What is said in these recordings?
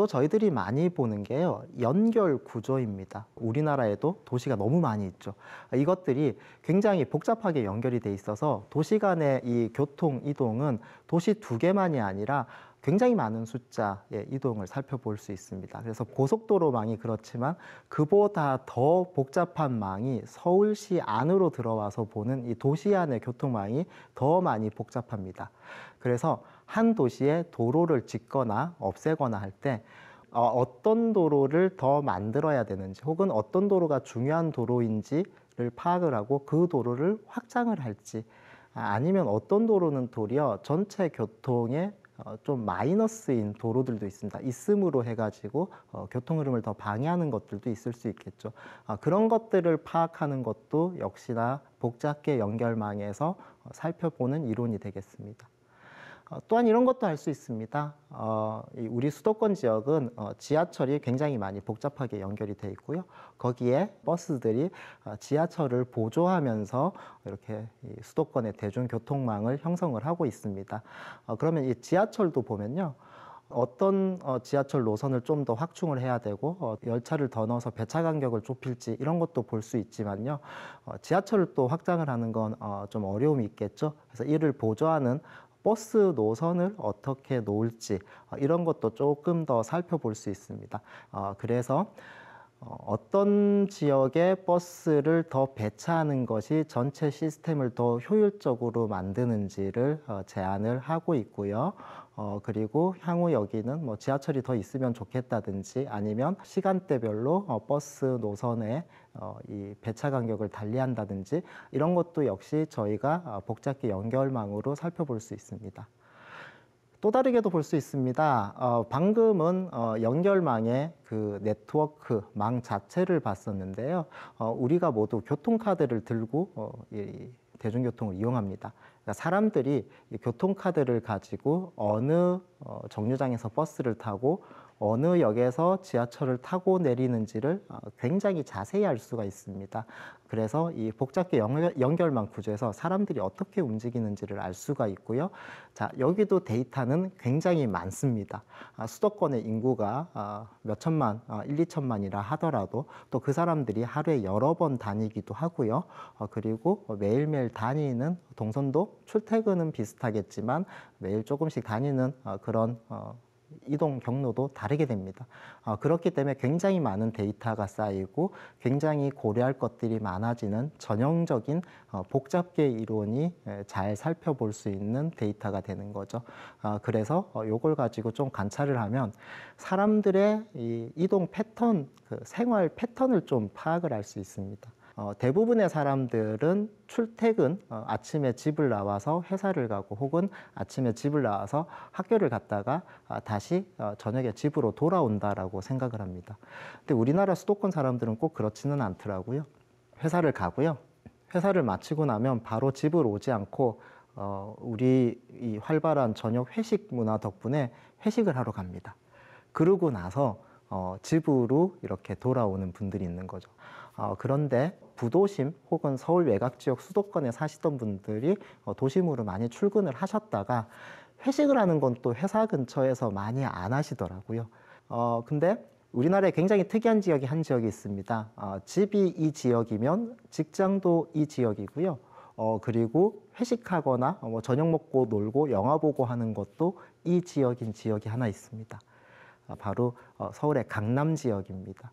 또 저희들이 많이 보는 게요 연결 구조입니다. 우리나라에도 도시가 너무 많이 있죠. 이것들이 굉장히 복잡하게 연결이 돼 있어서 도시 간의 이 교통 이동은 도시 두 개만이 아니라 굉장히 많은 숫자의 이동을 살펴볼 수 있습니다. 그래서 고속도로망이 그렇지만 그보다 더 복잡한 망이 서울시 안으로 들어와서 보는 이 도시 안의 교통망이 더 많이 복잡합니다. 그래서 한 도시에 도로를 짓거나 없애거나 할 때 어, 떤 도로를 더 만들어야 되는지 혹은 어떤 도로가 중요한 도로인지를 파악을 하고 그 도로를 확장을 할지 아, 아니면 어떤 도로는 도리어 전체 교통의 어, 좀 마이너스인 도로들도 있습니다. 있음으로 해가지고 어, 교통 흐름을 더 방해하는 것들도 있을 수 있겠죠. 아, 그런 것들을 파악하는 것도 역시나 복잡계 연결망에서 어, 살펴보는 이론이 되겠습니다. 어, 또한 이런 것도 할 수 있습니다. 어, 우리 수도권 지역은 어, 지하철이 굉장히 많이 복잡하게 연결이 돼 있고요. 거기에 버스들이 지하철을 보조하면서 이렇게 수도권의 대중교통망을 형성을 하고 있습니다. 그러면 이 지하철도 보면요. 어떤 지하철 노선을 좀 더 확충을 해야 되고 열차를 더 넣어서 배차 간격을 좁힐지 이런 것도 볼 수 있지만요. 지하철을 또 확장을 하는 건 좀 어려움이 있겠죠. 그래서 이를 보조하는 버스 노선을 어떻게 놓을지 아, 이런 것도 조금 더 살펴볼 수 있습니다. 아, 그래서 어, 어떤 지역에 버스를 더 배차하는 것이 전체 시스템을 더 효율적으로 만드는지를 어, 제안을 하고 있고요. 어, 그리고 향후 여기는 뭐 지하철이 더 있으면 좋겠다든지 아니면 시간대별로 어, 버스 노선에 어, 이 배차 간격을 달리한다든지 이런 것도 역시 저희가 어, 복잡기 연결망으로 살펴볼 수 있습니다. 또 다르게도 볼 수 있습니다. 어, 방금은 어, 연결망의 그 네트워크 망 자체를 봤었는데요. 어, 우리가 모두 교통카드를 들고 어, 이 대중교통을 이용합니다. 그러니까 사람들이 교통카드를 가지고 어느 어, 정류장에서 버스를 타고 어느 역에서 지하철을 타고 내리는지를 어, 굉장히 자세히 알 수가 있습니다. 그래서 이 복잡계 연결망구조에서 사람들이 어떻게 움직이는지를 알 수가 있고요. 자, 여기도 데이터는 굉장히 많습니다. 아, 수도권의 인구가 어, 몇 천만, 1, 2천만이라 하더라도 또 그 사람들이 하루에 여러 번 다니기도 하고요. 그리고 매일매일 다니는 동선도 출퇴근은 비슷하겠지만 매일 조금씩 다니는 어, 그런 어, 이동 경로도 다르게 됩니다. 어, 그렇기 때문에 굉장히 많은 데이터가 쌓이고 굉장히 고려할 것들이 많아지는 전형적인 복잡계 이론이 잘 살펴볼 수 있는 데이터가 되는 거죠. 그래서 이걸 가지고 좀 관찰을 하면 사람들의 이동 패턴, 그 생활 패턴을 좀 파악을 할 수 있습니다. 어, 대부분의 사람들은 출퇴근 어, 아침에 집을 나와서 회사를 가고 혹은 아침에 집을 나와서 학교를 갔다가 아, 다시 어, 저녁에 집으로 돌아온다라고 생각을 합니다. 근데 우리나라 수도권 사람들은 꼭 그렇지는 않더라고요. 회사를 가고요. 회사를 마치고 나면 바로 집으로 오지 않고 어, 우리 이 활발한 저녁 회식 문화 덕분에 회식을 하러 갑니다. 그러고 나서 어, 집으로 이렇게 돌아오는 분들이 있는 거죠. 어, 그런데 부도심 혹은 서울 외곽 지역 수도권에 사시던 분들이 어, 도심으로 많이 출근을 하셨다가 회식을 하는 건 또 회사 근처에서 많이 안 하시더라고요. 어, 근데 우리나라에 굉장히 특이한 지역이 한 지역이 있습니다. 어, 집이 이 지역이면 직장도 이 지역이고요. 어, 그리고 회식하거나 뭐 저녁 먹고 놀고 영화 보고 하는 것도 이 지역인 지역이 하나 있습니다. 아, 바로 어, 서울의 강남 지역입니다.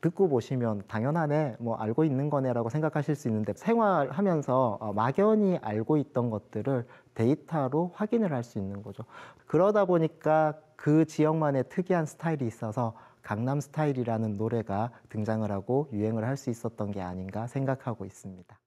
듣고 보시면 당연하네, 뭐 알고 있는 거네라고 생각하실 수 있는데 생활하면서 어, 막연히 알고 있던 것들을 데이터로 확인을 할 수 있는 거죠. 그러다 보니까 그 지역만의 특이한 스타일이 있어서 강남 스타일이라는 노래가 등장을 하고 유행을 할 수 있었던 게 아닌가 생각하고 있습니다.